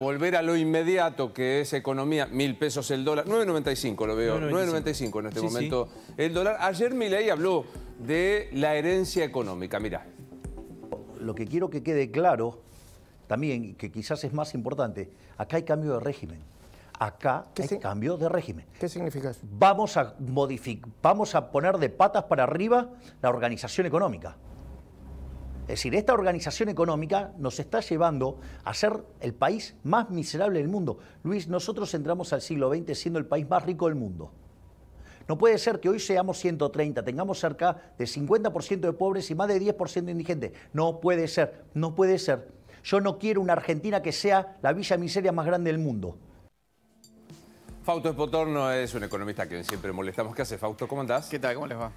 Volver a lo inmediato, que es economía, mil pesos el dólar, 9.95 lo veo, 9.95 en este momento el dólar. Ayer ley habló de la herencia económica, mira Lo que quiero que quede claro, también, que quizás es más importante, acá hay cambio de régimen. Acá hay cambio de régimen. ¿Qué significa eso? Vamos a, vamos a poner de patas para arriba la organización económica. Es decir, esta organización económica nos está llevando a ser el país más miserable del mundo. Luis, nosotros entramos al siglo XX siendo el país más rico del mundo. No puede ser que hoy seamos 130, tengamos cerca de 50% de pobres y más de 10% de indigentes. No puede ser, no puede ser. Yo no quiero una Argentina que sea la villa miseria más grande del mundo. Fausto Espotorno es un economista que siempre molestamos. ¿Qué hace, Fausto? ¿Cómo andás? ¿Qué tal? ¿Cómo les va?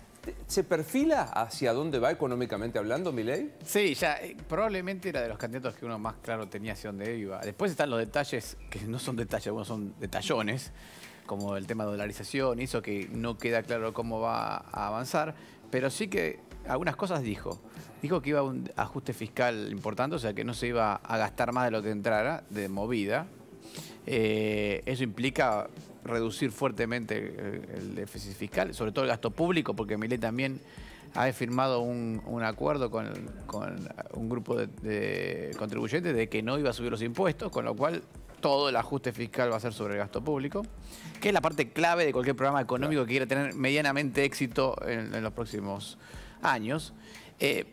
¿Se perfila hacia dónde va económicamente hablando, Milei? Sí, ya eh, probablemente era de los candidatos que uno más claro tenía hacia dónde iba. Después están los detalles, que no son detalles, algunos son detallones, como el tema de dolarización, eso que no queda claro cómo va a avanzar, pero sí que algunas cosas dijo. Dijo que iba a un ajuste fiscal importante, o sea que no se iba a gastar más de lo que entrara de movida, eh, eso implica reducir fuertemente eh, el déficit fiscal, sobre todo el gasto público, porque Milei también ha firmado un, acuerdo con, un grupo de, contribuyentes de que no iba a subir los impuestos, con lo cual todo el ajuste fiscal va a ser sobre el gasto público, que es la parte clave de cualquier programa económico que quiera tener medianamente éxito en, los próximos años. Eh,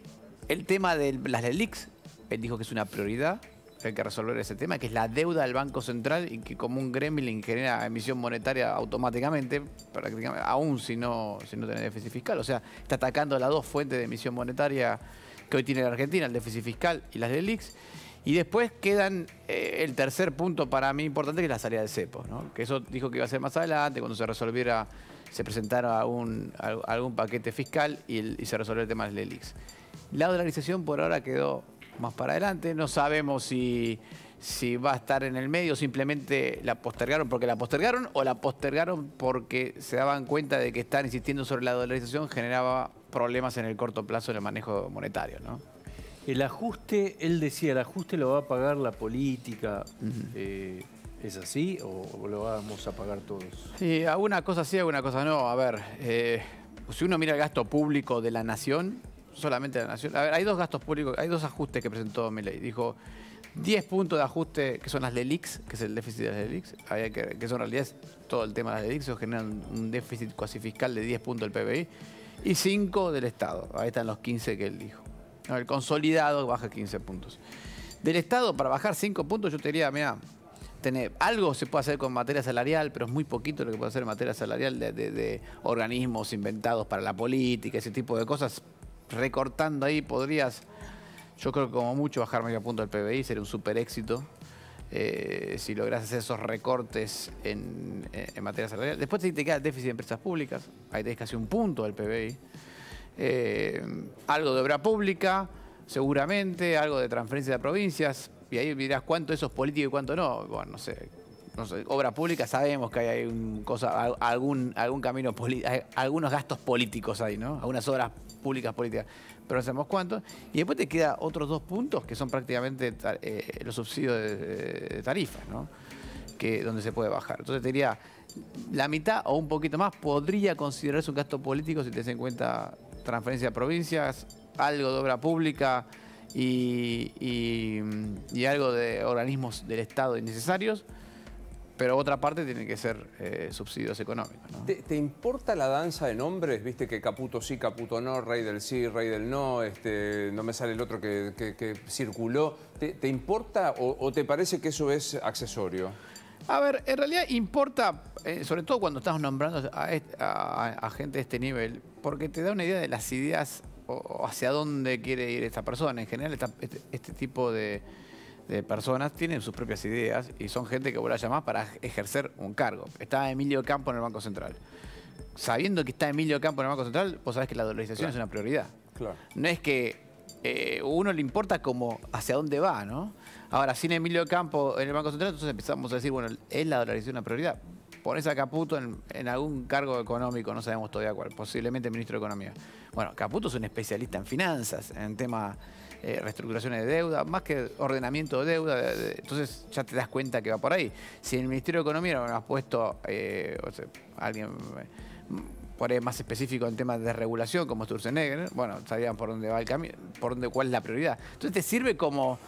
el tema de las LELICs, él dijo que es una prioridad, que hay que resolver ese tema, que es la deuda del Banco Central y que como un gremlin genera emisión monetaria automáticamente, prácticamente, aún si no, si no tiene déficit fiscal. O sea, está atacando las dos fuentes de emisión monetaria que hoy tiene la Argentina, el déficit fiscal y las del Y después quedan eh, el tercer punto para mí importante, que es la salida del CEPO, que eso dijo que iba a ser más adelante, cuando se resolviera, se presentara algún paquete fiscal y, se resolviera el tema del ELIX. La dolarización por ahora quedó más para adelante. No sabemos si, va a estar en el medio, simplemente la postergaron porque la postergaron o la postergaron porque se daban cuenta de que estar insistiendo sobre la dolarización generaba problemas en el corto plazo en el manejo monetario, ¿no? El ajuste, él decía, el ajuste lo va a pagar la política. Eh, ¿Es así o lo vamos a pagar todos? Sí, alguna cosa sí, alguna cosa no. A ver, eh, si uno mira el gasto público de la nación, solamente de la nación. A ver, hay dos gastos públicos, hay dos ajustes que presentó Milei. Dijo 10 puntos de ajuste que son las LELIX, que es el déficit de las LELIX, que, son en realidad todo el tema de las LELIX, eso generan un déficit cuasi fiscal de 10 puntos del PBI, y 5 del Estado. Ahí están los 15 que él dijo. El consolidado baja 15 puntos. Del Estado, para bajar 5 puntos, yo te diría, mira, Tener. algo se puede hacer con materia salarial, pero es muy poquito lo que puede hacer en materia salarial de, de organismos inventados para la política, ese tipo de cosas recortando ahí podrías, yo creo que como mucho bajar medio punto del PBI, sería un super éxito. Eh, si logras hacer esos recortes en, eh, materia salarial. Después te queda déficit de empresas públicas, ahí tenés casi un punto del PBI. Eh, algo de obra pública, seguramente, algo de transferencia de provincias, y ahí dirás cuánto eso es político y cuánto no. Bueno, no sé, no sé, obra pública sabemos que hay, un cosa, algún, algún camino, algunos gastos políticos ahí, ¿no? Algunas obras públicas políticas. Pero no sabemos cuánto. Y después te queda otros dos puntos que son prácticamente eh, los subsidios de, tarifas, ¿no? Que, donde se puede bajar. Entonces te diría, la mitad o un poquito más podría considerarse un gasto político si te en cuenta transferencia a provincias, algo de obra pública y algo de organismos del Estado innecesarios pero otra parte tiene que ser eh, subsidios económicos. ¿Te, importa la danza de nombres? Viste que Caputo sí, Caputo no, Rey del sí, Rey del no, este, no me sale el otro que, circuló. ¿Te, importa o, te parece que eso es accesorio? A ver, en realidad importa, eh, sobre todo cuando estás nombrando a, gente de este nivel, porque te da una idea de las ideas o, hacia dónde quiere ir esta persona. En general, este, este tipo de de personas tienen sus propias ideas y son gente que a llamar para ejercer un cargo. Está Emilio Campo en el Banco Central. Sabiendo que está Emilio Campo en el Banco Central, vos sabés que la dolarización es una prioridad. Claro. No es que a eh, uno le importa como hacia dónde va, ¿no? Ahora, sin Emilio Campo en el Banco Central, entonces empezamos a decir, bueno, ¿es la dolarización una prioridad? pones a Caputo en, algún cargo económico, no sabemos todavía cuál, posiblemente ministro de Economía. Bueno, Caputo es un especialista en finanzas, en temas eh, reestructuraciones de deuda, más que ordenamiento de deuda, entonces ya te das cuenta que va por ahí. Si en el Ministerio de Economía no has puesto eh, alguien mm, por más específico en temas de regulación como Sturzenegger, bueno, sabían por dónde va el camino, por dónde cuál es la prioridad. Entonces te sirve como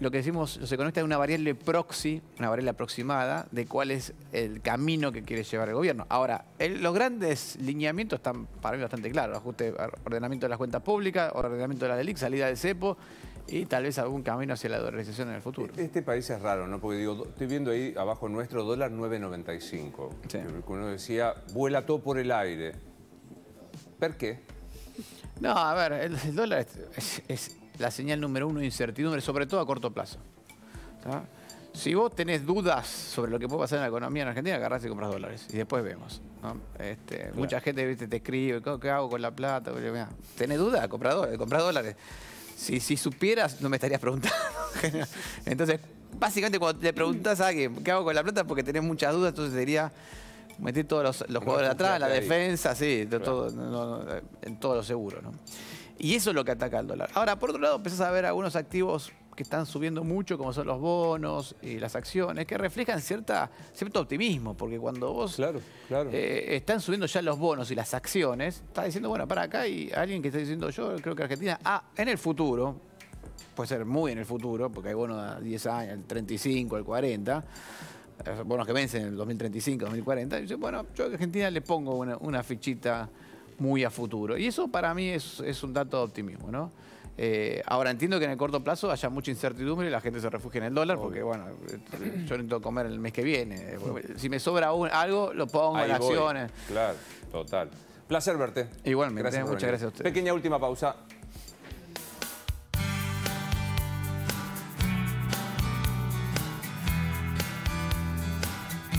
lo que decimos se conecta es una variable proxy, una variable aproximada de cuál es el camino que quiere llevar el gobierno. Ahora, los grandes lineamientos están para mí bastante claros. Ajuste, ordenamiento de las cuentas públicas, ordenamiento de la DELIC, salida del CEPO y tal vez algún camino hacia la dolarización en el futuro. E-, este país es raro, ¿no? Porque digo, estoy viendo ahí abajo nuestro dólar 9.95. Uno decía, vuela todo por el aire. ¿Por qué? No, a ver, el, dólar es la señal número uno incertidumbre, sobre todo a corto plazo. Si vos tenés dudas sobre lo que puede pasar en la economía en Argentina, agarrás y compras dólares. Y después vemos. Este, mucha gente ¿viste, te escribe, ¿qué hago con la plata? ¿Tenés dudas? Comprá dólares. Si, supieras, no me estarías preguntando. entonces, básicamente cuando le preguntas a alguien, ¿qué hago con la plata? Porque tenés muchas dudas, entonces sería diría, metí todos los, jugadores atrás, la defensa, sí, todo, en todos los seguro. Y eso es lo que ataca al dólar. Ahora, por otro lado, empezás a ver algunos activos que están subiendo mucho, como son los bonos y las acciones, que reflejan cierta, cierto optimismo, porque cuando vos claro, eh, están subiendo ya los bonos y las acciones, está diciendo, bueno, para acá hay alguien que está diciendo yo, creo que Argentina, ah, en el futuro, puede ser muy en el futuro, porque hay bonos a 10 años, el 35, el 40, eh, bonos que vencen en el 2035, 2040, y dice, bueno, yo a Argentina le pongo una fichita muy a futuro. Y eso para mí es, un dato de optimismo, ¿no? Eh, ahora entiendo que en el corto plazo haya mucha incertidumbre y la gente se refugie en el dólar, porque bueno, eh, yo necesito comer el mes que viene. Si me sobra algo, lo pongo en acciones. Claro, total. Placer verte. Igualmente, muchas gracias a ustedes. Pequeña última pausa.